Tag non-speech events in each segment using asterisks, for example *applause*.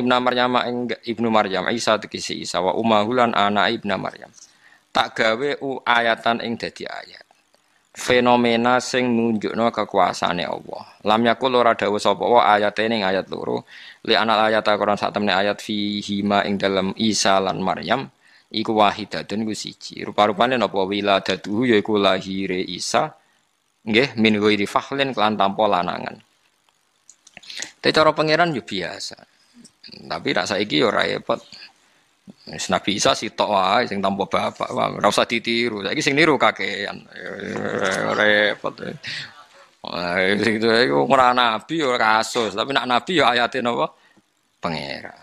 Ibnu Maryam Ibnu Maryam Isa tegese Isa wa umahulan anak Ibnu Maryam tak gawe u ayatan ing dadi ayat fenomena sing nunjukno kekuasaane Allah lam yakul ora dawuh sapa wa ayat ning ayat loro li anak ayat Al-Qur'an sak temne ayat fi hima ing dalem Isa lan Maryam iku wahidatun ku siji rupa-rupane napa wiladatuhu yaiku lahire Isa Nggih, min ghairi fahlin kelan tanpa lanangan. Tapi cara pangeran yo ya biasa. Tapi rasa iki yo ya ora repot. Wis Nabi Isa sitok wae sing tanpa bapak, ora usah ditiru. Saiki sing niru kakean. Repot. Sing itu iku ora nabi yo ya kasus, tapi nak nabi yo ayate napa? Pangeran.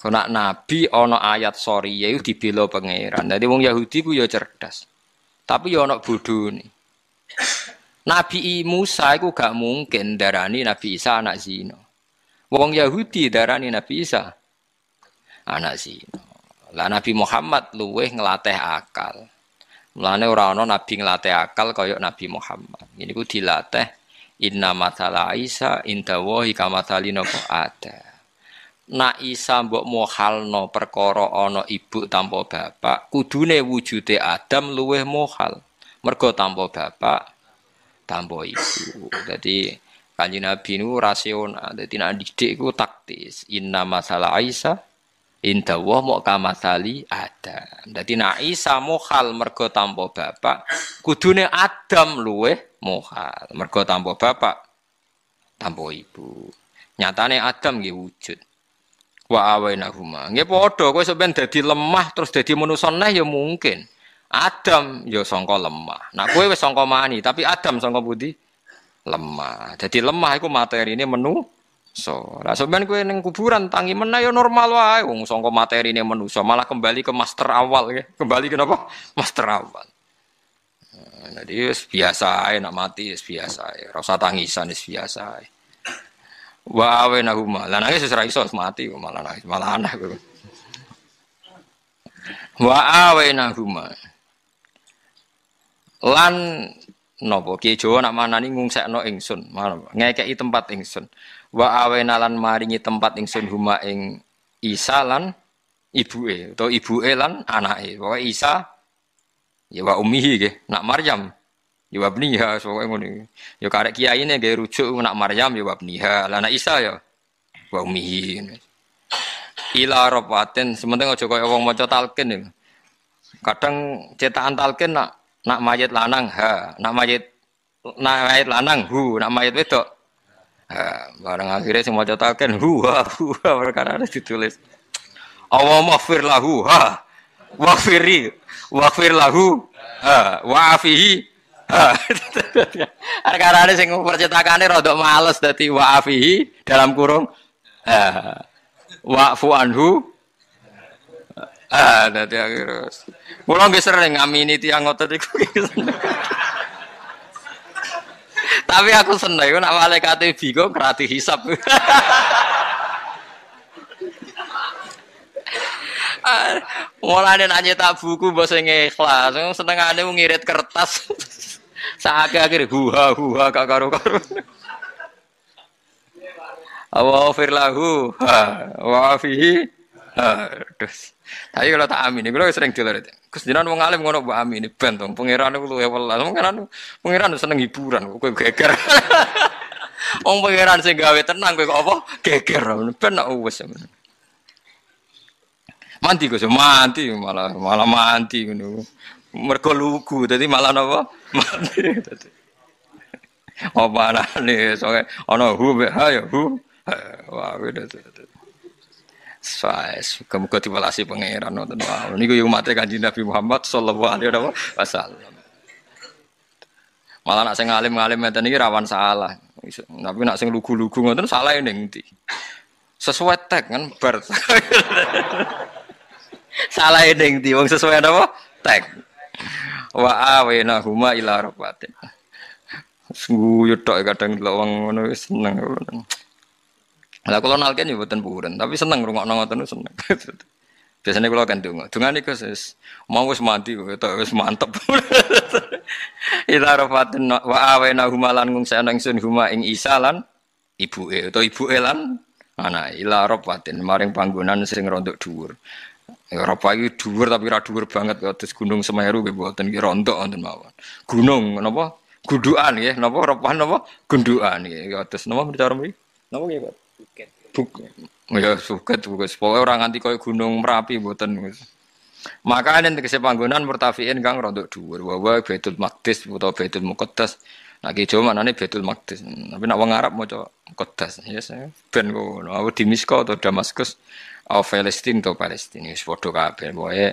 Kena nak nabi ono ayat sorry ya dibela pangeran. Jadi wong Yahudi ku yo cerdas. Tapi yo ono bodoh nih. Nabi Musa itu gak mungkin darani Nabi Isa anak Zino. Wong Yahudi darani Nabi Isa anak Zino. Lah Nabi Muhammad luweh ngelatih akal. Mulane ora ana nabi nglatih akal kaya Nabi Muhammad. Ini ku dilatih inna matala Isa inda wahi kamathali napa ada. Na Isa mbok mohalno perkara ana ibu tanpa bapak, kudune wujude Adam luweh mohal. Mergo tanpa bapak, tanpa ibu. Jadi kanji Nabi nu rasional. Jadi nak didik ku taktis. Inna masalah Aisyah Indah mau kamasali Adam. Jadi nak Isa mohal mergo tanpa bapak. Kudune Adam luwe mohal mergo tanpa bapak, tanpa ibu. Nyatane Adam gak wujud. Wa awainahuma. Nggih padha kowe sampean dadi lemah terus dadi manusa ya mungkin. Adam yo songko lemah. Nah kue wes songko mani, tapi Adam songko budi lemah. Jadi lemah itu materi ini menu. So, lah sebenarnya kue neng kuburan tangi mena yo normal wae. Wong songko materi ini menu. So malah kembali ke master awal ya. Kembali ke apa? *laughs* Master awal. Nah, biasa aja nak mati biasa aja. Rasa tangisan biasa aja. Wah, nahuma. Lah nangis sesuai iso mati malah nangis malah aneh. Wah, awe lan nopo ki Jawa nak manani ngungsekno ingsun ngekeki tempat ingsun wa awena lan maringi tempat ingsun huma ing Isa lan ibuke atau ibuke lan anake pokoke Isa ya wa ummihi ge nak Maryam ya wa bniha pokoke ngono ya karek kiai ne ge rujuk nak Maryam ya wa bniha lan anak Isa ya wa ummihi ila rabatin sementing aja kaya wong maca talqin kadang cetakan talqin nak Nak mayit lanang ha, nak mayit nak mayit lanang hu, nak mayit wedok. Ha, barang akhirnya semua cetakan hu ha hu ha perkara ada ditulis. Allahumma fir lahu ha. Wafiri, wafir lahu ha, waafihi ha. *laughs* Perkara ada sing percetakannya rodok males dadi waafihi dalam kurung ha. Wa'fu anhu Ah, dadi akhir. Mula nggih sering ngamini tiyang ngotot iku. Tapi aku seneng iku nak malaikat bingung kerati hisap. Mulane nak nyetak buku mbok sing ikhlas, senengane ngirit kertas. Saake akhir huha huha gak karo-karo. Awa firlahu wa fihi Aduh. Tapi kalau tak amin, kalau sering dulu itu. Gus jenengan wong alim ngono mbok amin ben dong pangeran ku luwe welas. Pangeran pangeran seneng hiburan kowe geger. *laughs* om pangeran sing gawe tenang kowe kok apa geger ben nak wis. Manti Gus, manti malah malah manti ngono. jadi malah apa, *laughs* Manti dadi. Apa nih, soalnya ana hu be ha ya hu. Wah, beda tuh muka kemuka diwelasi pangeran nonton Nih Niku yang mati kanji Nabi Muhammad Sallallahu Alaihi Wasallam. Malah nak sing ngalim-ngalim ngeten iki rawan salah. Tapi nak sing lugu-lugu nonton salah ning ndi? Sesuai tag kan bar. *laughs* salah ning ndi wong sesuai apa? Tag. Wa awena huma ila rabbatin. Sungguh yutok kadang lawang wong ngono seneng. Lah kalau nalken ya buatan buren, tapi seneng rumah nongotan tuh seneng. *laughs* Biasanya kalau kan dungo, dungo nih khusus mau wis mati, itu wis mantep. *laughs* Ila rofatin wa awena humalan ngung seneng sun huma ing isalan ibu e atau ibu elan mana ila rofatin maring panggonan sering rontok dhuwur. Eropa ya, itu dhuwur tapi ra dhuwur banget atas Gunung Semeru nggih mboten ki rontok wonten mawon. Gunung napa? Gundukan nggih, napa ropan napa gundukan nggih atas ya, napa mricara mriki? Napa nggih, Pak? Buket. Buk, ya suket buket. Pokoknya orang nganti kaya gunung merapi buatan. Maka ada tegese panggonan murtafiin kang dua dhuwur. Wawa Baitul Maqdis utawa Baitul Muqaddas. Nak ijo manane betul Maqdis. Tapi nak wong Arab coba Muqaddas. Ya yes, ben ngono. Aku di Misko atau Damaskus atau Palestina atau Palestina wis padha kabeh. Pokoke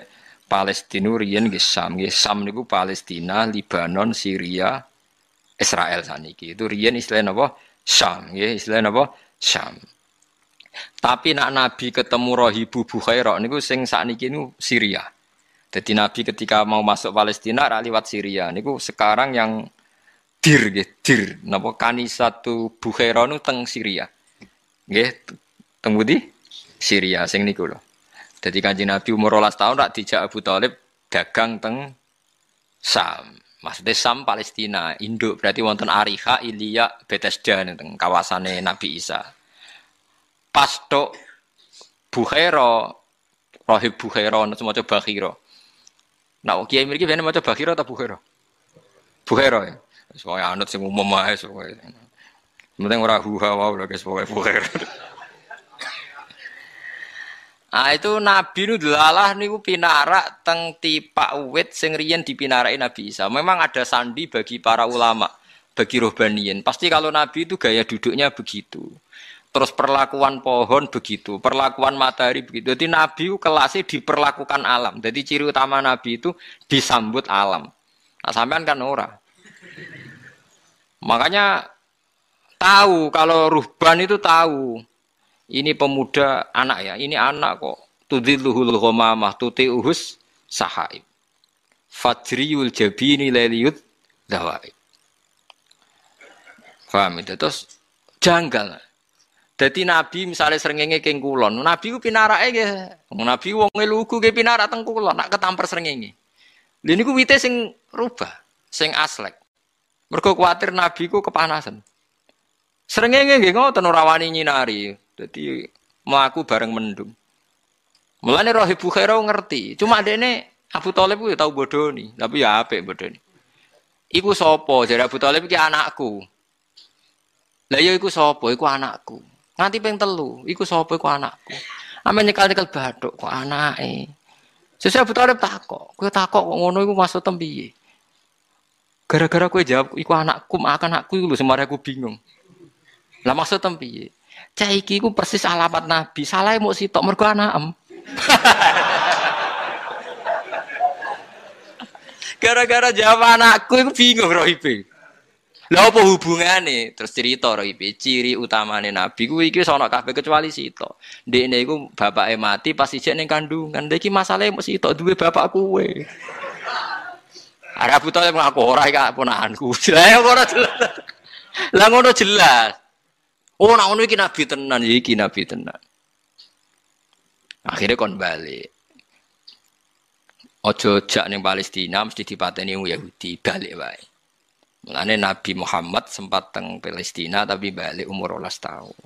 Palestina riyen nggih Sam, nggih Sam niku Palestina, Libanon, Syria, Israel saniki. Itu rian istilah apa, Sam, nggih istilah apa Syam. Tapi nak Nabi ketemu Rohibu Bukhairah niku sing sakniki niku Syria. Jadi Nabi ketika mau masuk Palestina ra liwat Syria niku sekarang yang dir nggih dir napa kanisatu Bukhairah niku teng Syria. Nggih teng Syria sing niku lho. Jadi kanji Nabi umur 12 tahun tak dijak Abu Talib dagang teng Sam. Maksudnya Sam Palestina, Indo berarti wonten Ariha, Ilia Bethesda neng kawasannya Nabi Isa. Pasto Buhero, Rohib Buhero, nanti mau coba Bakhiro. Nah, kiai mereka biasanya mau coba Bakhiro atau Buhero? Buhero ya. Soalnya anut sing umum aja, soalnya. Penting orang huha wow, lagi soalnya Buhero ah itu Nabi nu delalah niku pinarak teng tipak uwit sing di pinara Nabi Isa. Memang ada sandi bagi para ulama, bagi rohbaniyin. Pasti kalau Nabi itu gaya duduknya begitu. Terus perlakuan pohon begitu, perlakuan matahari begitu. Jadi Nabi kelasnya diperlakukan alam. Jadi ciri utama Nabi itu disambut alam. Nah, sampean kan ora. Makanya tahu kalau ruhban itu tahu ini pemuda anak ya, ini anak kok. Tudilluhul ghamamah tuti'uhus sahaib. Fajriyul jabini leliyud dawaib. Paham itu? Terus janggal. Jadi Nabi misalnya serengenge keng kulon, Nabi ku pinara ege, Nabi wong lugu ge pinarak teng kulon, nak ketampar serengenge. Lini ku wite sing rubah, sing aslek. Mergo kuwatir Nabi ku kepanasan. Serengenge nggih tenurawani tenurawani nyinari. Jadi mau aku bareng mendung. Mulane Rohib Bukhaira ngerti. Cuma nih Abu Talib ya tahu bodoh nih, tapi ya ape bodoh nih. Iku sopo, jadi Abu Talib kayak anakku. Lah ya iku sopo, iku anakku. Nganti peng telu, iku sopo, iku anakku. Ame nyekal-nyekal bathuk kok eh Sesuk Abu tak takok, kue takok kok ngono iku masuk tembiye. Gara-gara kue jawab iku anakku, akan anakku lu lho aku bingung. Lah maksud tembiye? Cah ku persis alamat Nabi. Salah mau sitok mergo em *laughs* Gara-gara jawab anakku itu bingung rohibe. Lah apa hubungannya Terus cerita rohibe, ciri utamanya Nabi ku iki sono kafe kecuali sito. ini ku Bapak mati pasti cek nih kandungan. Lah masalah mau si Tok dua bapak kuwe. Arab Abu yang mengaku ora iki punahanku. *laughs* Lah orang jelas. Lah ngono jelas. Oh, nak ngono iki nabi tenan, ya iki nabi tenan. Akhirnya kon balik. Ojo jak neng Palestina mesti dipateni wong Yahudi, balik wae. Mulane Nabi Muhammad sempat teng Palestina tapi balik umur 12 tahun.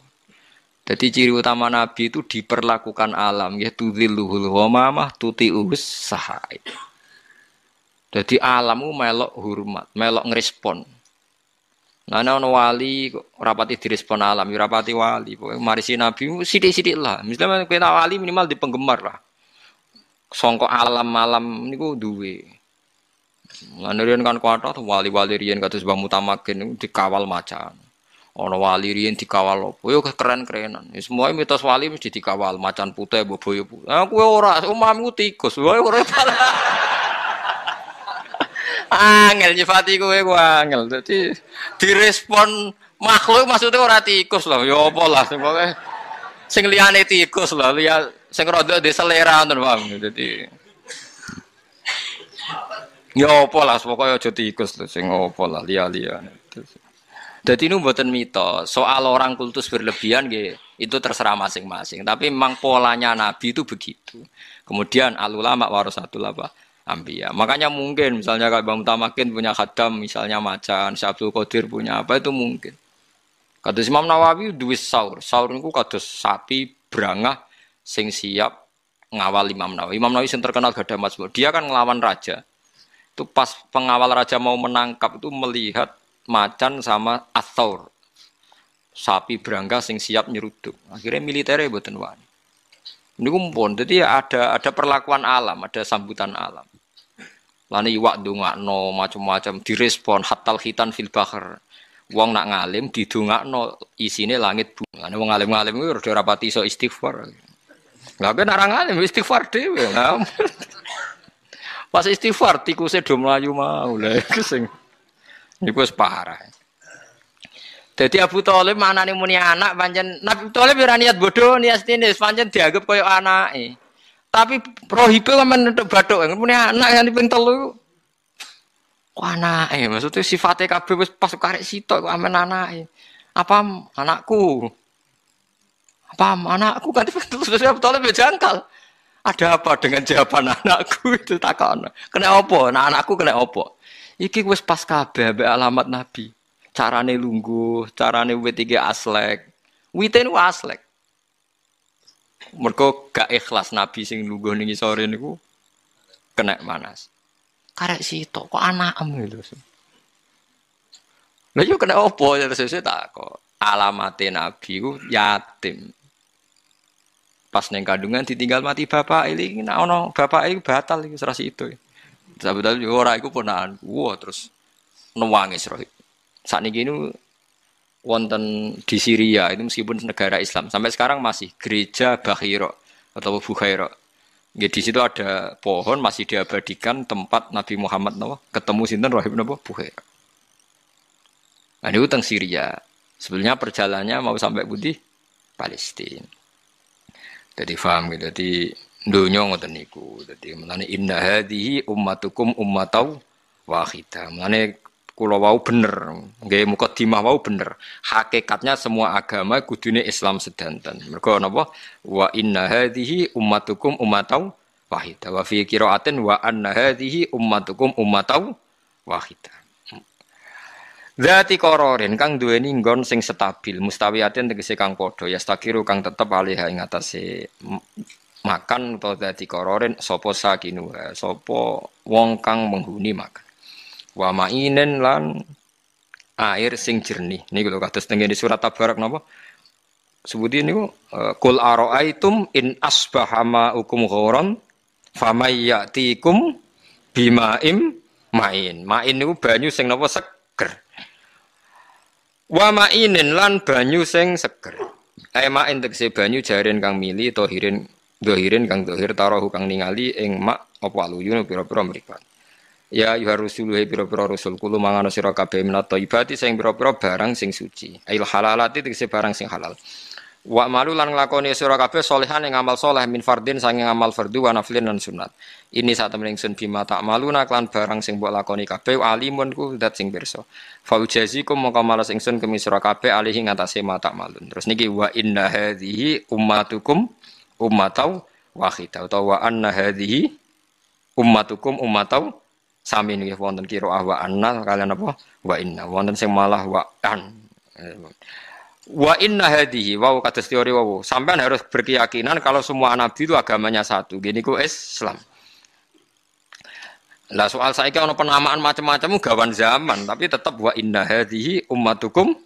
Jadi ciri utama Nabi itu diperlakukan alam ya tudzilluhul wamamah tuti'us sahai. Jadi alammu melok hormat, melok ngerespon. Nah, ono wali rapati direspon alam, ya rapati wali. Pokoknya mari si nabi sidik-sidik lah. Misalnya kita wali minimal di penggemar lah. Songkok alam-alam niku duwe. Ngandirian kan kuat wali-wali riyen kados Mbah Mutamakin dikawal macan. Ono wali riyen dikawal opo? Yo keren-kerenan. Ya, semua mitos wali mesti dikawal macan putih, boboyo putih. Nah, aku ora, umamku tikus. Wae ora angel nyifati kowe ku angel. Dadi direspon makhluk maksudnya ora tikus lho, ya apa lah pokoke sing liyane tikus lho, liya sing rada di selera ngoten paham. Dadi Ya apa lah pokoke aja tikus lho sing apa lah liya-liyane. Jadi ini buatan mitos. Soal orang kultus berlebihan gitu, itu terserah masing-masing. Tapi memang polanya Nabi itu begitu. Kemudian alulama warasatul apa? Ambia Makanya mungkin misalnya kalau Bang Tamakin punya khadam misalnya macan, Syabdul Qadir punya apa itu mungkin. Kados Imam Nawawi duwe saur. Saur niku kados sapi berangah sing siap ngawal Imam Nawawi. Imam Nawawi sing terkenal gada masmur. Dia kan ngelawan raja. Itu pas pengawal raja mau menangkap itu melihat macan sama athor. Sapi berangah sing siap nyeruduk. Akhirnya militernya buatan wani. Ini kumpul. Jadi ada ada perlakuan alam, ada sambutan alam. Lani iwak no macam-macam direspon hatal hitan fil bahar. Wong nak ngalim di no isine langit bunga. Nek wong ngalim-ngalim itu ora rapati iso istighfar. Lah ben ora ngalim istighfar dhewe. Pas istighfar tikusnya do mlayu mau lha iku sing iku parah. Jadi Abu Thalib mana nih muni anak panjen Nabi Thalib berani ya niat bodoh niat ini panjen dianggap koyo eh. Tapi rohibe kan bodoh yang muni anak yang ping telu. Kok eh. maksudnya sifatnya kabeh wis pas karek sitok kok amen eh. Apa anakku? Apa anakku kan sudah Abu Thalib ya jangkal. Ada apa dengan jawaban anakku itu takon. Kena opo? Nah anakku kena opo? Iki wis pas kabeh alamat Nabi carane lungguh, carane wit iki aslek. Wite niku aslek. Mergo gak ikhlas Nabi sing lungguh ning sore niku kena manas. Karek sito kok anakem lho. Lah yo iya kena opo ya terus tak kok alamate Nabi ku yatim. Pas neng kandungan ditinggal mati bapak ini nak ono bapak ini batal ini serasi itu. Tapi tadi orang itu ponaanku, terus nuwangi serasi saat ini ini wonten di Syria itu meskipun negara Islam sampai sekarang masih gereja Bahiro atau Bukhairo. Ya, di situ ada pohon masih diabadikan tempat Nabi Muhammad nawa ketemu sinten Rahib nawa Bukhairo. Nah, ini tentang Syria. Sebenarnya perjalanannya mau sampai budi Palestina. Jadi faham gitu. Jadi dunia ngoteniku. niku. Jadi melani indah hadhihi ummatukum ummatau wahidah melani Kulo wau bener, nggih mukadimah wau bener. Hakikatnya semua agama kudune Islam sedanten. Mereka napa? Wa inna hadhihi ummatukum ummatau wahidah. Wa fi kiroatin wa anna hadhihi ummatukum ummatau wahidah. Zati kororin kang dua ini nggon sing stabil, mustawiatin tegese kang podo ya stakiru kang tetep alih ing atase makan atau zati kororin Sopo sakinu Sopo wong kang menghuni makan wa ma'inen lan air sing jernih niku lho kados teng surat Tabarak napa sebuti niku kul e, araaitum in asbaha ma'ukum ghauran famay ya'tikum bimaim main main niku banyu sing napa seger wa ma'inin lan banyu sing seger ae main tegese banyu jaren kang mili tohirin dohirin kang dohir tarahu kang ningali ing mak apa aluyun pira-pira mripat Ya yuhar rusuluhe biro ya biro rusul kulo mangano sira kabeh minat thayyibati sing biro biro barang sing suci. Ail halalati tegese barang sing halal. Wa malu lan nglakoni sira kabeh solehan ing amal saleh min fardin sanging amal fardhu wa naflin lan sunat. Ini saat temen ingsun bima tak malu naklan barang sing mbok lakoni kabeh alimun ku dat sing pirsa. Fa ujazikum mongko males ingsun kemi sira kabeh alihi ngatasé mata malu. Terus niki wa inna hadhihi ummatukum ummatau wahidah utawa wa anna hadhihi ummatukum ummatau sami nggih wonten kiro ah wa anna kalian apa wa inna wonten sing malah wa an wa inna hadihi wow kata teori wow sampean harus berkeyakinan kalau semua nabi itu agamanya satu gini ku Islam lah soal saya ono penamaan macam-macam gawan zaman tapi tetap wa inna hadihi ummatukum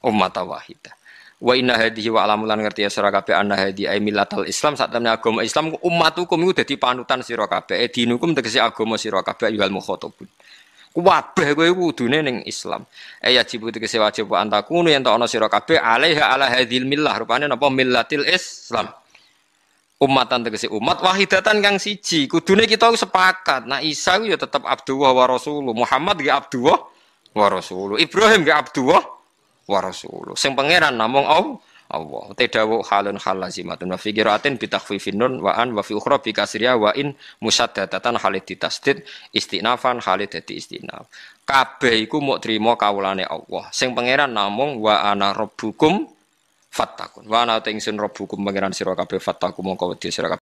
ummata wahidah Wa inna hadihi wa alamulan ngerti ya sira kabeh anna hadhi ai millatal Islam sak temne agama Islam hukum iku dadi panutan sira kabeh e hukum tegese agama sira kabeh al mukhatabun. Kabeh kowe kudune ning Islam. E eh, ya jibu tegese wajib wa antakunu yen ana sira kabeh alaiha ala hadhil millah rupane napa millatil Islam. Umatan tegese umat wahidatan kang siji. Kudune kita sepakat. Nah Isa ku ya tetep Abdullah wa Rasulullah. Muhammad ge Abdullah wa Rasulullah. Ibrahim ge Abdullah wa rasuluh. Sing pangeran namung Allah. Te dawuh halun hal lazimatun wa fi qiraatin bi nun wa an wa fi ukhra bi kasriya wa in musaddadatan halid ditasdid istinafan halid dadi istinaf. Kabeh iku muk trima kawulane Allah. Sing pangeran namung wa ana rabbukum fattakun. Wa ana ta ingsun rabbukum pangeran sira kabeh fattakum mongko wedi sira